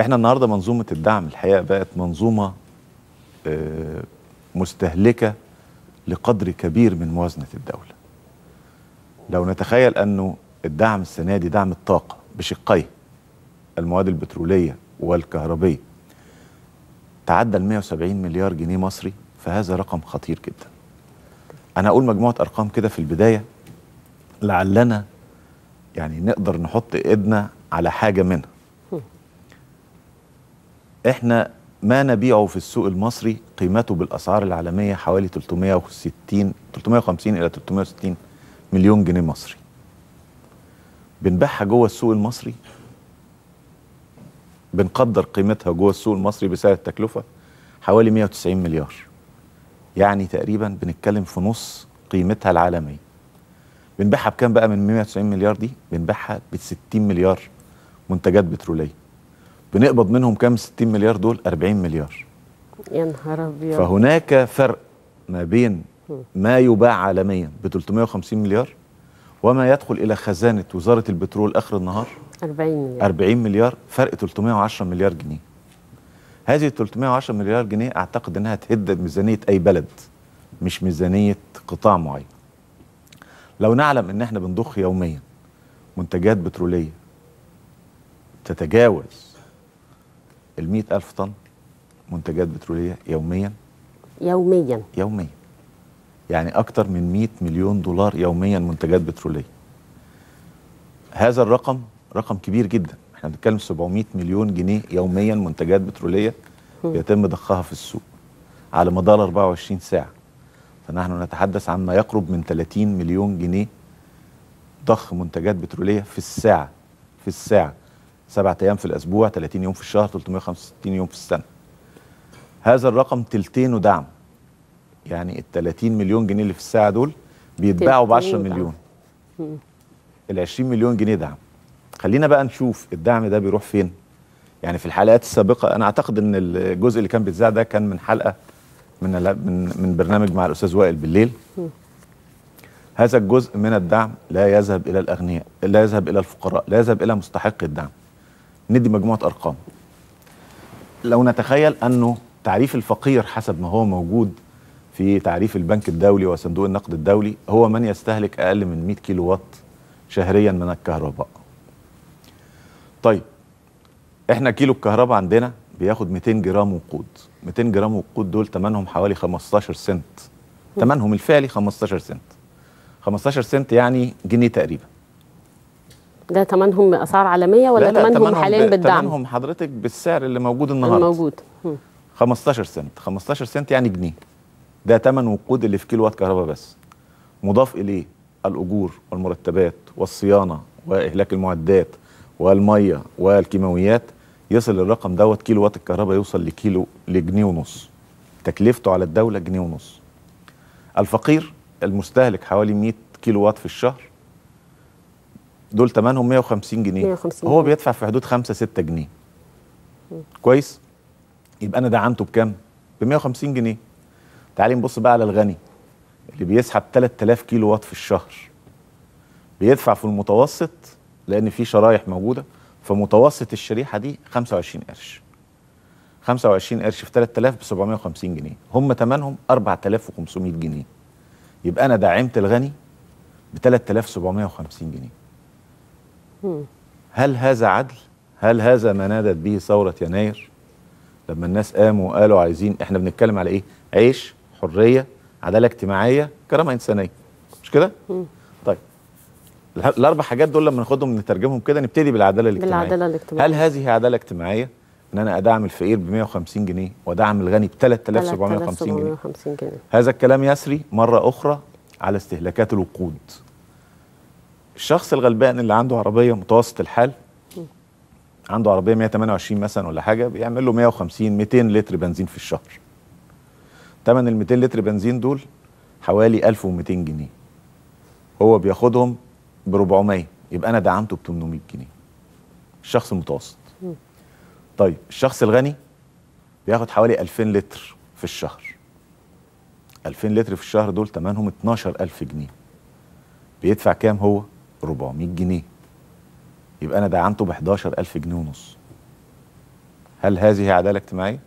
احنا النهارده منظومه الدعم الحقيقه بقت منظومه آه، مستهلكه لقدر كبير من موازنه الدوله. لو نتخيل انه الدعم السنه دي دعم الطاقه بشقيه المواد البتروليه والكهربيه تعدى ال 170 مليار جنيه مصري فهذا رقم خطير جدا. انا اقول مجموعه ارقام كده في البدايه لعلنا يعني نقدر نحط ايدنا على حاجه منها. احنا ما نبيعه في السوق المصري قيمته بالاسعار العالميه حوالي 360 350 الى 360 مليون جنيه مصري بنبيعها جوه السوق المصري بنقدر قيمتها جوه السوق المصري بسعر التكلفه حوالي 190 مليار يعني تقريبا بنتكلم في نص قيمتها العالميه بنبيعها بكام بقى من 190 مليار دي بنبيعها ب 60 مليار منتجات بتروليه بنقبض منهم كام 60 مليار دول 40 مليار يا نهار ابيض فهناك فرق ما بين ما يباع عالميا ب 350 مليار وما يدخل الى خزانه وزاره البترول اخر النهار 40 مليار 40 مليار فرق 310 مليار جنيه هذه 310 مليار جنيه اعتقد انها تهد ميزانيه اي بلد مش ميزانيه قطاع معين لو نعلم ان احنا بنضخ يوميا منتجات بتروليه تتجاوز ال ألف طن منتجات بترولية يوميا يوميا يوميا يعني اكثر من 100 مليون دولار يوميا منتجات بترولية هذا الرقم رقم كبير جدا احنا بنتكلم 700 مليون جنيه يوميا منتجات بترولية يتم ضخها في السوق على مدار 24 ساعة فنحن نتحدث عن ما يقرب من 30 مليون جنيه ضخ منتجات بترولية في الساعة في الساعة سبعة أيام في الأسبوع 30 يوم في الشهر 365 يوم في السنة هذا الرقم تلتينه دعم يعني ال 30 مليون جنيه اللي في الساعة دول بيتباعوا ب 10 مليون ال 20 مليون جنيه دعم خلينا بقى نشوف الدعم ده بيروح فين يعني في الحلقات السابقة أنا أعتقد أن الجزء اللي كان بيتذاع ده كان من حلقة من من من برنامج مع الأستاذ وائل بالليل هذا الجزء من الدعم لا يذهب إلى الأغنياء لا يذهب إلى الفقراء لا يذهب إلى مستحق الدعم ندي مجموعه ارقام لو نتخيل انه تعريف الفقير حسب ما هو موجود في تعريف البنك الدولي وصندوق النقد الدولي هو من يستهلك اقل من 100 كيلو وات شهريا من الكهرباء طيب احنا كيلو الكهرباء عندنا بياخد 200 جرام وقود 200 جرام وقود دول ثمنهم حوالي 15 سنت ثمنهم الفعلي 15 سنت 15 سنت يعني جنيه تقريبا ده ثمنهم اسعار عالميه ولا ثمنهم حاليا بالدعم؟ ثمنهم حضرتك بالسعر اللي موجود النهارده الموجود 15 سنت 15 سنت يعني جنيه ده ثمن وقود اللي في كيلو وات كهرباء بس مضاف اليه الاجور والمرتبات والصيانه واهلاك المعدات والميه والكيماويات يصل الرقم دوت كيلو وات الكهرباء يوصل لكيلو لجنيه ونص تكلفته على الدوله جنيه ونص الفقير المستهلك حوالي 100 كيلو وات في الشهر دول تمنهم 150 جنيه 150 هو بيدفع في حدود 5 6 جنيه كويس يبقى انا دعمته بكام ب 150 جنيه تعالي نبص بقى على الغني اللي بيسحب 3000 كيلو وات في الشهر بيدفع في المتوسط لان في شرايح موجوده فمتوسط الشريحه دي 25 قرش 25 قرش في 3000 ب 750 جنيه هم تمنهم 4500 جنيه يبقى انا دعمت الغني ب 3750 جنيه هل هذا عدل؟ هل هذا ما نادت به ثورة يناير؟ لما الناس قاموا وقالوا عايزين احنا بنتكلم على ايه؟ عيش، حرية، عدالة اجتماعية، كرامة إنسانية. مش كده؟ طيب الأربع حاجات دول لما ناخدهم نترجمهم كده نبتدي بالعدالة الاجتماعية. بالعدالة الاجتماعية. هل هذه عدالة اجتماعية؟ ان انا ادعم الفقير ب 150 جنيه وادعم الغني ب 3750 جنيه. 3750 جنيه. هذا الكلام يسري مرة أخرى على استهلاكات الوقود. الشخص الغلبان اللي عنده عربيه متوسط الحال عنده عربيه 128 مثلا ولا حاجه بيعمل له 150 200 لتر بنزين في الشهر تمن ال 200 لتر بنزين دول حوالي 1200 جنيه هو بياخدهم ب 400 يبقى انا دعمته ب 800 جنيه الشخص المتوسط طيب الشخص الغني بياخد حوالي 2000 لتر في الشهر 2000 لتر في الشهر دول تمنهم 12000 جنيه بيدفع كام هو 400 جنيه يبقى انا دعمته ب 11000 جنيه ونص هل هذه عداله اجتماعيه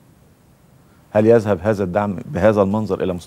هل يذهب هذا الدعم بهذا المنظر الى مستقبل